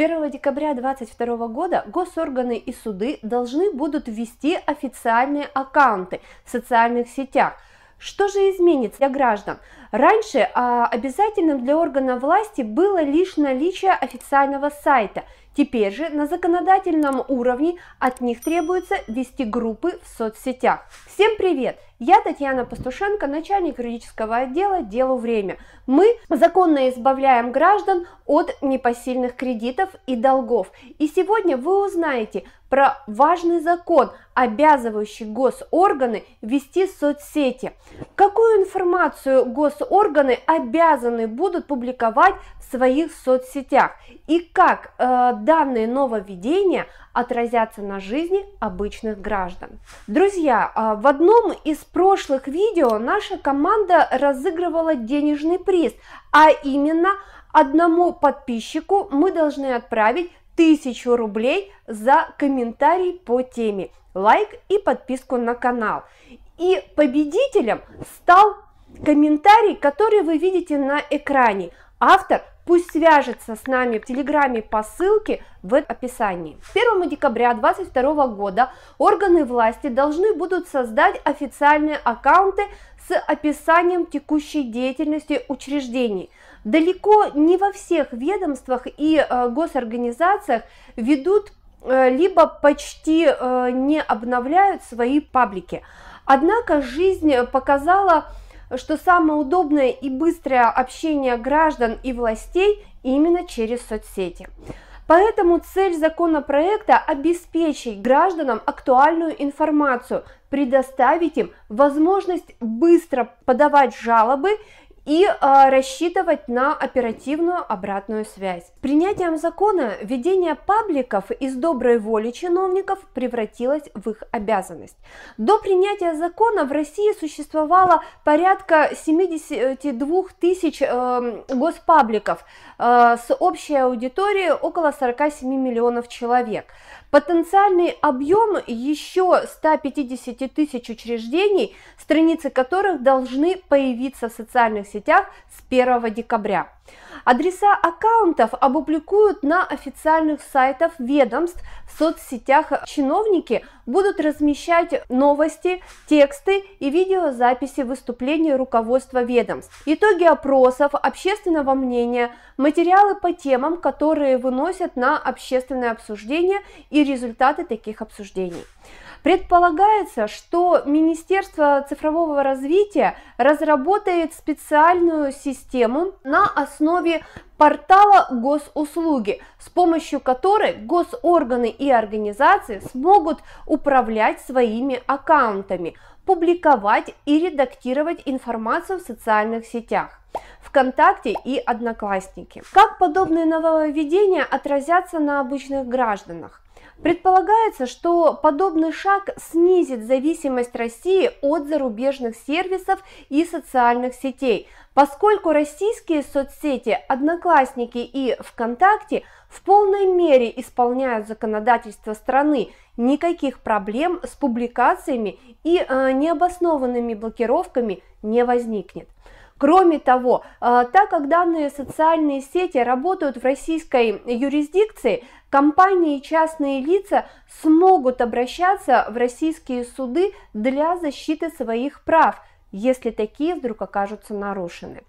1 декабря 2022 года госорганы и суды должны будут ввести официальные аккаунты в социальных сетях – что же изменится для граждан? Раньше а, обязательным для органа власти было лишь наличие официального сайта. Теперь же на законодательном уровне от них требуется вести группы в соцсетях. Всем привет! Я Татьяна Пастушенко, начальник юридического отдела «Делу время». Мы законно избавляем граждан от непосильных кредитов и долгов. И сегодня вы узнаете про важный закон обязывающий госорганы вести соцсети. Какую информацию госорганы обязаны будут публиковать в своих соцсетях и как э, данные нововведения отразятся на жизни обычных граждан. Друзья, а, в одном из прошлых видео наша команда разыгрывала денежный приз, а именно одному подписчику мы должны отправить 1000 рублей за комментарий по теме, лайк и подписку на канал. И победителем стал комментарий, который вы видите на экране. Автор Пусть свяжется с нами в Телеграме по ссылке в описании. 1 декабря 2022 года органы власти должны будут создать официальные аккаунты с описанием текущей деятельности учреждений. Далеко не во всех ведомствах и э, госорганизациях ведут э, либо почти э, не обновляют свои паблики. Однако жизнь показала что самое удобное и быстрое общение граждан и властей именно через соцсети. Поэтому цель законопроекта – обеспечить гражданам актуальную информацию, предоставить им возможность быстро подавать жалобы и э, рассчитывать на оперативную обратную связь. С принятием закона ведение пабликов из доброй воли чиновников превратилось в их обязанность. До принятия закона в России существовало порядка 72 тысяч э, госпабликов э, с общей аудиторией около 47 миллионов человек. Потенциальный объем еще 150 тысяч учреждений, страницы которых должны появиться в социальных сетях с 1 декабря. Адреса аккаунтов опубликуют на официальных сайтах ведомств, в соцсетях чиновники будут размещать новости, тексты и видеозаписи выступлений руководства ведомств. Итоги опросов, общественного мнения, материалы по темам, которые выносят на общественное обсуждение и результаты таких обсуждений. Предполагается, что Министерство цифрового развития разработает специальную систему на основе основе портала госуслуги, с помощью которой госорганы и организации смогут управлять своими аккаунтами, публиковать и редактировать информацию в социальных сетях. ВКонтакте и Одноклассники. Как подобные нововведения отразятся на обычных гражданах? Предполагается, что подобный шаг снизит зависимость России от зарубежных сервисов и социальных сетей, поскольку российские соцсети «Одноклассники» и «ВКонтакте» в полной мере исполняют законодательство страны, никаких проблем с публикациями и э, необоснованными блокировками не возникнет. Кроме того, э, так как данные социальные сети работают в российской юрисдикции, компании и частные лица смогут обращаться в российские суды для защиты своих прав, если такие вдруг окажутся нарушены.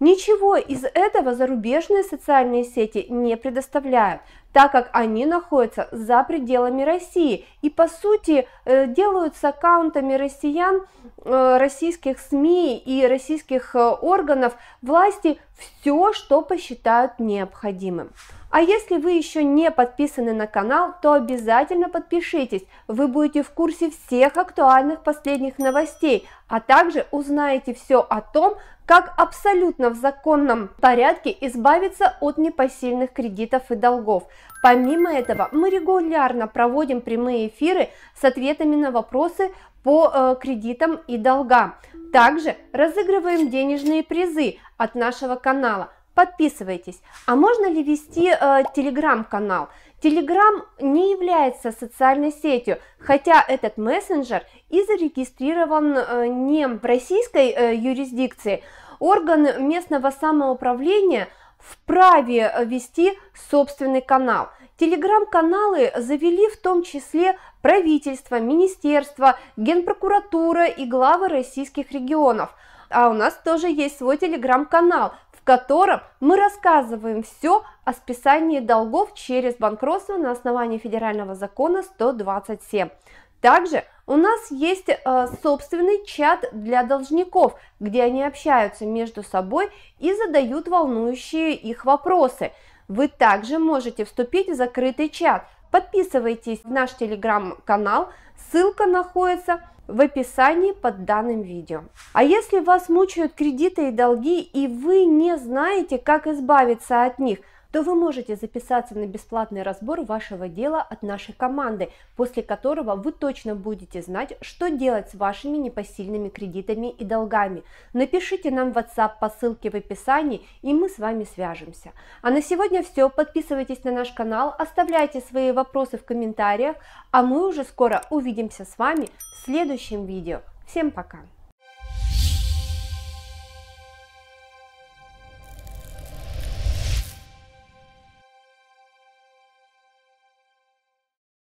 Ничего из этого зарубежные социальные сети не предоставляют, так как они находятся за пределами России и по сути э, делают с аккаунтами россиян, э, российских СМИ и российских э, органов власти все, что посчитают необходимым. А если вы еще не подписаны на канал, то обязательно подпишитесь, вы будете в курсе всех актуальных последних новостей, а также узнаете все о том, как абсолютно в законном порядке избавиться от непосильных кредитов и долгов. Помимо этого, мы регулярно проводим прямые эфиры с ответами на вопросы по э, кредитам и долгам. Также разыгрываем денежные призы от нашего канала – подписывайтесь. А можно ли вести э, телеграм-канал? Телеграм не является социальной сетью, хотя этот мессенджер и зарегистрирован э, не в российской э, юрисдикции. Орган местного самоуправления вправе вести собственный канал. Телеграм-каналы завели в том числе правительство, министерство, генпрокуратура и главы российских регионов. А у нас тоже есть свой телеграм-канал, котором мы рассказываем все о списании долгов через банкротство на основании федерального закона 127. Также у нас есть э, собственный чат для должников, где они общаются между собой и задают волнующие их вопросы. Вы также можете вступить в закрытый чат. Подписывайтесь в наш телеграм-канал, ссылка находится в описании под данным видео. А если вас мучают кредиты и долги, и вы не знаете, как избавиться от них – то вы можете записаться на бесплатный разбор вашего дела от нашей команды, после которого вы точно будете знать, что делать с вашими непосильными кредитами и долгами. Напишите нам в WhatsApp по ссылке в описании, и мы с вами свяжемся. А на сегодня все. Подписывайтесь на наш канал, оставляйте свои вопросы в комментариях, а мы уже скоро увидимся с вами в следующем видео. Всем пока!